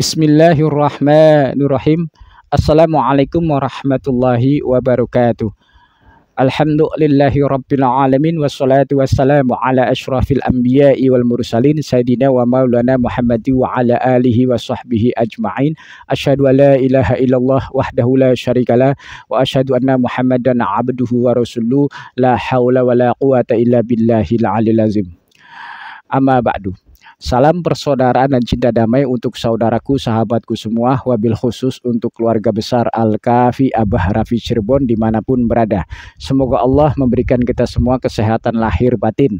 Bismillahirrahmanirrahim. Assalamualaikum warahmatullahi wabarakatuh. Alhamdulillahi rabbil alamin wassalatu wassalamu ala asyrafil anbiya'i wal mursalin sayyidina wa maulana Muhammadi wa ala alihi wa sahbihi ajma'in asyhadu an la ilaha illallah wahdahu la syarikalah wa asyhadu anna Muhammadan abduhu wa rasuluh la haula wa la quwata illa billahil alil azim amma ba'du Salam persaudaraan dan cinta damai untuk saudaraku, sahabatku semua, wabil khusus untuk keluarga besar Al-Kafi Abah Rafi Cirebon dimanapun berada. Semoga Allah memberikan kita semua kesehatan lahir batin,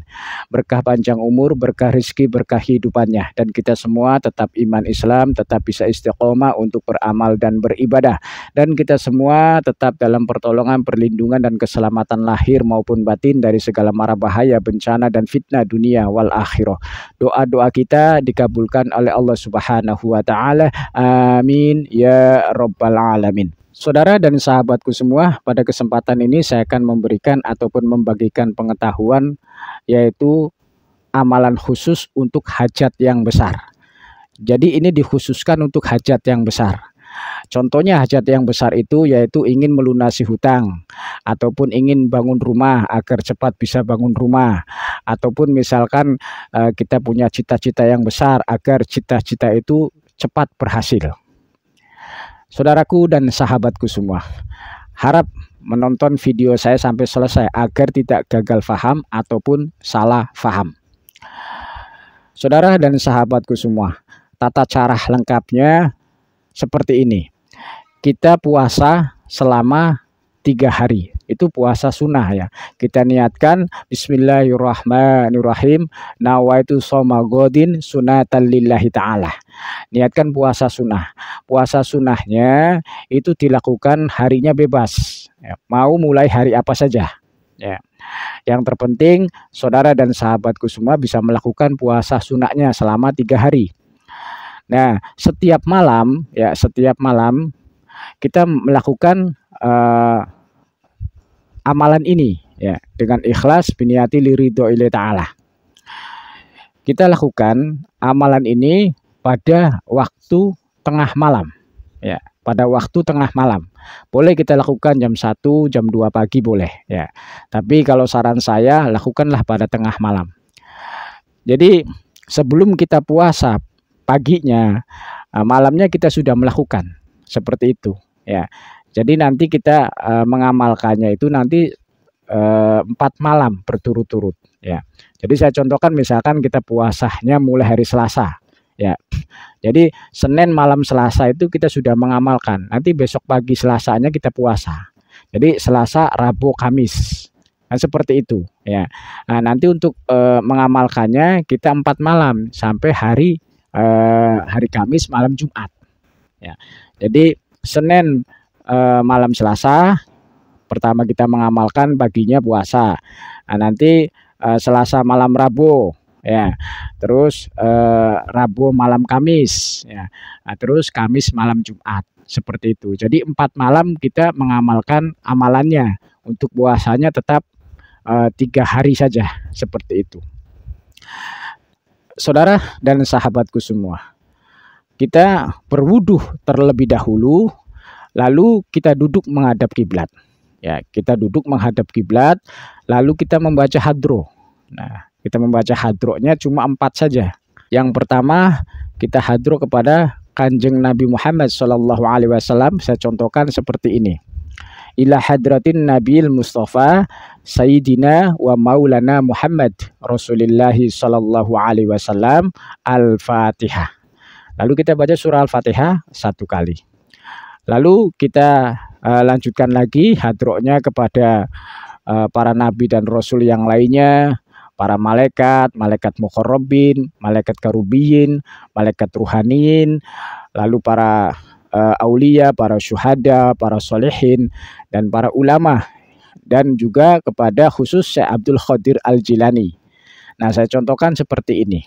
berkah panjang umur, berkah rizki, berkah hidupannya. Dan kita semua tetap iman Islam, tetap bisa istiqomah untuk beramal dan beribadah. Dan kita semua tetap dalam pertolongan, perlindungan, dan keselamatan lahir maupun batin dari segala mara bahaya, bencana, dan fitnah dunia wal akhirah. Doa-doa kita dikabulkan oleh Allah Subhanahu wa taala. Amin ya rabbal alamin. Saudara dan sahabatku semua, pada kesempatan ini saya akan memberikan ataupun membagikan pengetahuan yaitu amalan khusus untuk hajat yang besar. Jadi ini dikhususkan untuk hajat yang besar. Contohnya hajat yang besar itu yaitu ingin melunasi hutang ataupun ingin bangun rumah agar cepat bisa bangun rumah ataupun misalkan eh, kita punya cita-cita yang besar agar cita-cita itu cepat berhasil. Saudaraku dan sahabatku semua, harap menonton video saya sampai selesai agar tidak gagal faham ataupun salah faham. Saudara dan sahabatku semua, tata cara lengkapnya seperti ini. Kita puasa selama tiga hari. Itu puasa sunnah ya. Kita niatkan Bismillahirrahmanirrahim. Nawaitu somagodin sunatan lillahi ta'ala. Niatkan puasa sunnah. Puasa sunnahnya itu dilakukan harinya bebas. Ya, mau mulai hari apa saja. Ya. Yang terpenting saudara dan sahabatku semua bisa melakukan puasa sunnahnya selama tiga hari. Nah, setiap malam ya, setiap malam kita melakukan uh, amalan ini ya dengan ikhlas biniati lirido ila ta'ala. Kita lakukan amalan ini pada waktu tengah malam ya, pada waktu tengah malam. Boleh kita lakukan jam 1, jam 2 pagi boleh ya. Tapi kalau saran saya lakukanlah pada tengah malam. Jadi sebelum kita puasa paginya, ah, malamnya kita sudah melakukan seperti itu ya. Jadi nanti kita uh, mengamalkannya itu nanti eh, empat malam berturut-turut ya. Jadi saya contohkan misalkan kita puasanya mulai hari Selasa ya. Jadi Senin malam Selasa itu kita sudah mengamalkan. Nanti besok pagi Selasanya kita puasa. Jadi Selasa, Rabu, Kamis. Nah, seperti itu ya. Nah, nanti untuk e, mengamalkannya kita empat malam sampai hari Eh, hari Kamis malam Jumat. Ya. Jadi Senin eh, malam Selasa pertama kita mengamalkan baginya puasa. Nah, nanti eh, Selasa malam Rabu ya. Terus eh, Rabu malam Kamis ya. Nah, terus Kamis malam Jumat seperti itu. Jadi empat malam kita mengamalkan amalannya untuk puasanya tetap eh, tiga hari saja seperti itu saudara dan sahabatku semua. Kita berwudhu terlebih dahulu, lalu kita duduk menghadap kiblat. Ya, kita duduk menghadap kiblat, lalu kita membaca hadro. Nah, kita membaca hadronya cuma empat saja. Yang pertama, kita hadro kepada Kanjeng Nabi Muhammad SAW. Saya contohkan seperti ini ila hadratin nabil mustafa sayyidina wa maulana Muhammad Rasulullah sallallahu alaihi wasallam al-Fatihah. Lalu kita baca surah Al-Fatihah satu kali. Lalu kita uh, lanjutkan lagi hadroknya kepada uh, para nabi dan rasul yang lainnya, para malaikat, malaikat Mukhorobin, malaikat karubiyin, malaikat ruhaniin, lalu para uh, aulia, para syuhada, para solehin, dan para ulama, dan juga kepada khusus Syekh Abdul Khadir Al-Jilani. Nah, saya contohkan seperti ini.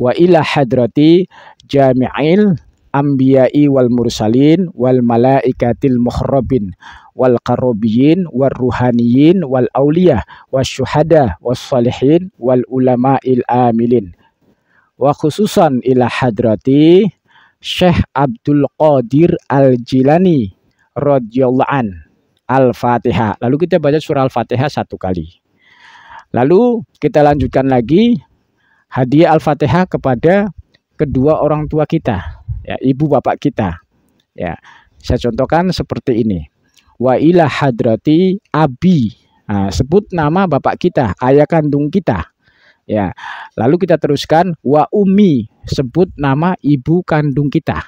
Wa ila hadrati jami'il ambiyai wal mursalin wal malaikatil muhrabin wal qarobiyin wal ruhaniyin wal aulia wal syuhada wal salihin wal ulama'il amilin wa khususan ila hadrati Syekh Abdul Qadir Al-Jilani radhiyallahu an. Al-Fatihah. Lalu kita baca surah Al-Fatihah satu kali. Lalu kita lanjutkan lagi hadiah Al-Fatihah kepada kedua orang tua kita, ya, ibu bapak kita. Ya, saya contohkan seperti ini. Wa ila hadrati abi. Nah, sebut nama bapak kita, ayah kandung kita. Ya. Lalu kita teruskan wa ummi sebut nama ibu kandung kita.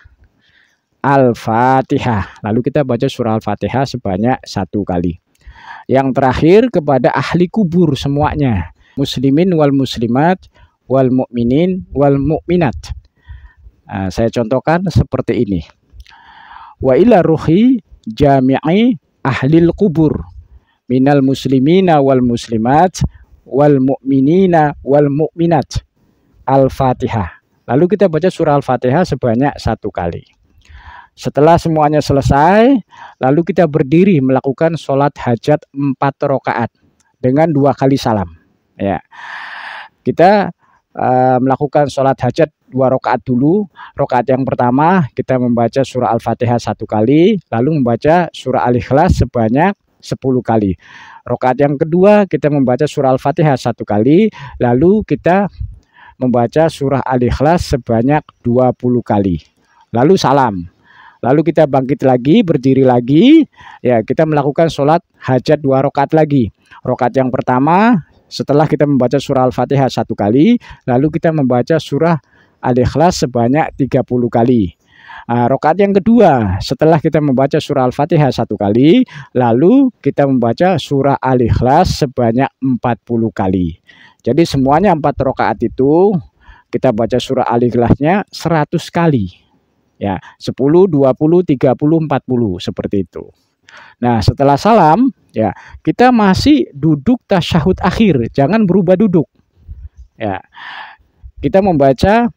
Al-Fatihah. Lalu kita baca surah Al-Fatihah sebanyak satu kali. Yang terakhir kepada ahli kubur semuanya. Muslimin wal muslimat wal mu'minin wal mu'minat. Nah, saya contohkan seperti ini. Wa ila ruhi jami'i ahlil kubur minal muslimina wal muslimat wal mu'minina wal mu'minat. Al-Fatihah. Lalu kita baca surah Al-Fatihah sebanyak satu kali. Setelah semuanya selesai, lalu kita berdiri melakukan sholat hajat empat rakaat dengan dua kali salam. Ya, kita uh, melakukan sholat hajat dua rakaat dulu. Rakaat yang pertama kita membaca surah Al-Fatihah satu kali, lalu membaca surah Al-Ikhlas sebanyak sepuluh kali. Rakaat yang kedua kita membaca surah Al-Fatihah satu kali, lalu kita membaca surah Al-Ikhlas sebanyak 20 kali. Lalu salam. Lalu kita bangkit lagi, berdiri lagi. Ya, kita melakukan sholat hajat dua rokat lagi. Rokat yang pertama setelah kita membaca surah Al-Fatihah satu kali, lalu kita membaca surah Al-Ikhlas sebanyak 30 kali. Uh, ah, rokat yang kedua, setelah kita membaca surah Al-Fatihah satu kali, lalu kita membaca surah Al-Ikhlas sebanyak 40 kali. Jadi semuanya empat rokaat itu kita baca surah Al-Ikhlasnya seratus kali. Ya, 10, 20, 30, 40 seperti itu. Nah, setelah salam, ya, kita masih duduk tasyahud akhir, jangan berubah duduk. Ya. Kita membaca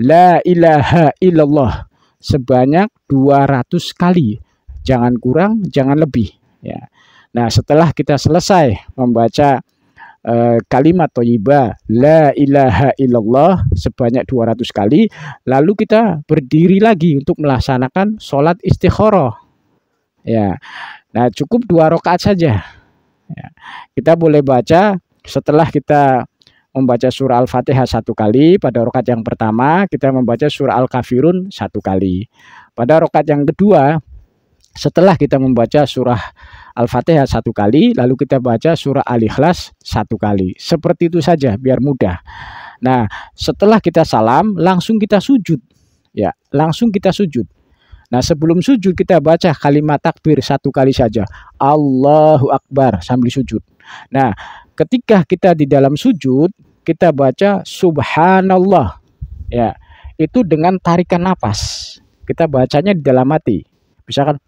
la ilaha illallah sebanyak 200 kali. Jangan kurang, jangan lebih, ya. Nah, setelah kita selesai membaca Eh, kalimat toyiba la ilaha illallah sebanyak 200 kali lalu kita berdiri lagi untuk melaksanakan sholat istikharah ya nah cukup dua rakaat saja ya. kita boleh baca setelah kita membaca surah al-fatihah satu kali pada rakaat yang pertama kita membaca surah al-kafirun satu kali pada rakaat yang kedua setelah kita membaca surah Al-Fatihah satu kali, lalu kita baca surah Al-Ikhlas satu kali. Seperti itu saja biar mudah. Nah, setelah kita salam, langsung kita sujud. Ya, langsung kita sujud. Nah, sebelum sujud kita baca kalimat takbir satu kali saja. Allahu Akbar sambil sujud. Nah, ketika kita di dalam sujud, kita baca subhanallah. Ya, itu dengan tarikan nafas. Kita bacanya di dalam hati. Misalkan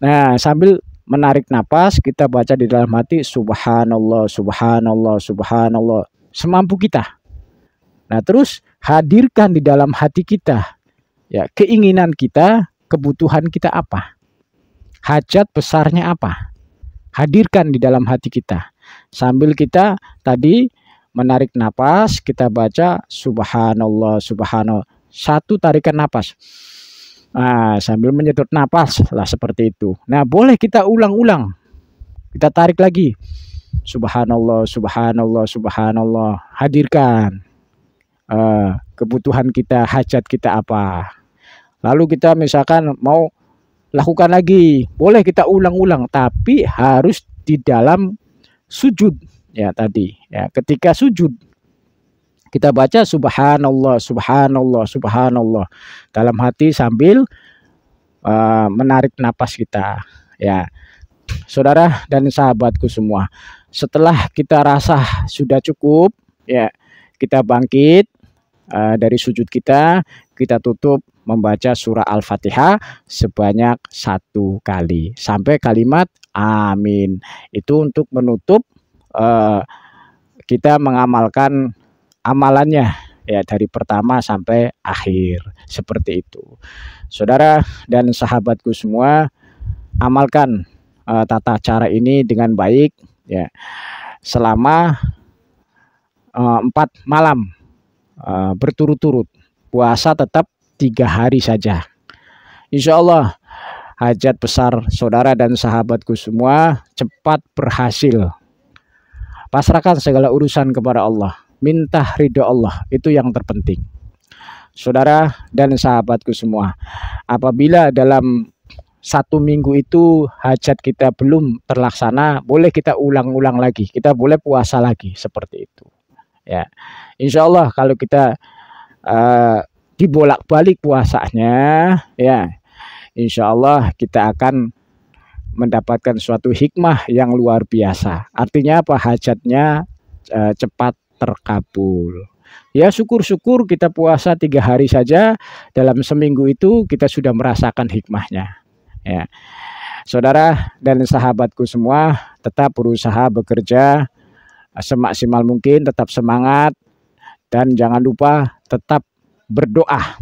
Nah, sambil menarik napas kita baca di dalam hati subhanallah subhanallah subhanallah semampu kita nah terus hadirkan di dalam hati kita ya keinginan kita kebutuhan kita apa hajat besarnya apa hadirkan di dalam hati kita sambil kita tadi menarik napas kita baca subhanallah subhanallah satu tarikan napas Nah, sambil menyedot napas lah seperti itu. Nah, boleh kita ulang-ulang. Kita tarik lagi. Subhanallah, subhanallah, subhanallah. Hadirkan uh, kebutuhan kita, hajat kita apa. Lalu kita misalkan mau lakukan lagi. Boleh kita ulang-ulang, tapi harus di dalam sujud ya tadi ya ketika sujud kita baca subhanallah, subhanallah, subhanallah dalam hati sambil uh, menarik napas kita. Ya. Saudara dan sahabatku semua, setelah kita rasa sudah cukup, ya, kita bangkit uh, dari sujud kita, kita tutup membaca surah Al-Fatihah sebanyak satu kali sampai kalimat amin. Itu untuk menutup uh, kita mengamalkan amalannya ya dari pertama sampai akhir seperti itu. Saudara dan sahabatku semua amalkan uh, tata cara ini dengan baik ya. Selama eh, empat malam uh, berturut-turut puasa tetap tiga hari saja. Insya Allah hajat besar saudara dan sahabatku semua cepat berhasil. Pasrahkan segala urusan kepada Allah minta ridho Allah itu yang terpenting saudara dan sahabatku semua apabila dalam satu minggu itu hajat kita belum terlaksana boleh kita ulang-ulang lagi kita boleh puasa lagi seperti itu ya Insya Allah kalau kita uh, dibolak-balik puasanya ya Insya Allah kita akan mendapatkan suatu hikmah yang luar biasa artinya apa hajatnya uh, cepat terkabul. Ya syukur-syukur kita puasa tiga hari saja dalam seminggu itu kita sudah merasakan hikmahnya. Ya. Saudara dan sahabatku semua tetap berusaha bekerja semaksimal mungkin, tetap semangat dan jangan lupa tetap berdoa.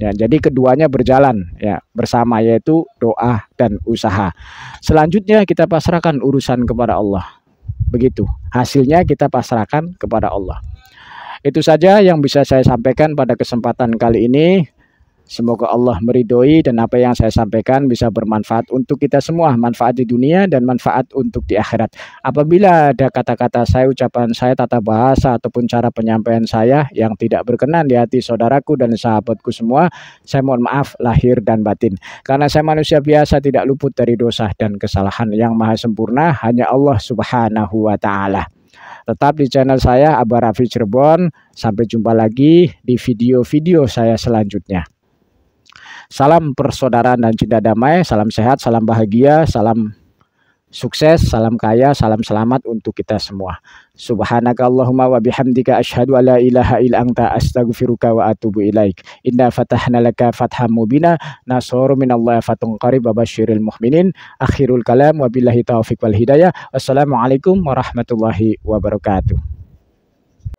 Ya, jadi keduanya berjalan ya bersama yaitu doa dan usaha. Selanjutnya kita pasrahkan urusan kepada Allah. Begitu. Hasilnya kita pasrahkan kepada Allah. Itu saja yang bisa saya sampaikan pada kesempatan kali ini. Semoga Allah meridhoi dan apa yang saya sampaikan bisa bermanfaat untuk kita semua, manfaat di dunia dan manfaat untuk di akhirat. Apabila ada kata-kata saya, ucapan saya, tata bahasa ataupun cara penyampaian saya yang tidak berkenan di hati saudaraku dan sahabatku semua, saya mohon maaf lahir dan batin. Karena saya manusia biasa tidak luput dari dosa dan kesalahan yang maha sempurna hanya Allah Subhanahu wa taala. Tetap di channel saya Abah Rafi Cirebon. Sampai jumpa lagi di video-video saya selanjutnya. Salam persaudaraan dan cinta damai, salam sehat, salam bahagia, salam sukses, salam kaya, salam selamat untuk kita semua. Subhanakallahumma wa bihamdika asyhadu alla ilaha illa anta astaghfiruka wa atubu ilaik. Inna fatahna laka fatham mubina nasoru minallahi fatun qarib wa basyiril mu'minin. Akhirul kalam wa billahi taufiq wal hidayah. Wassalamualaikum warahmatullahi wabarakatuh.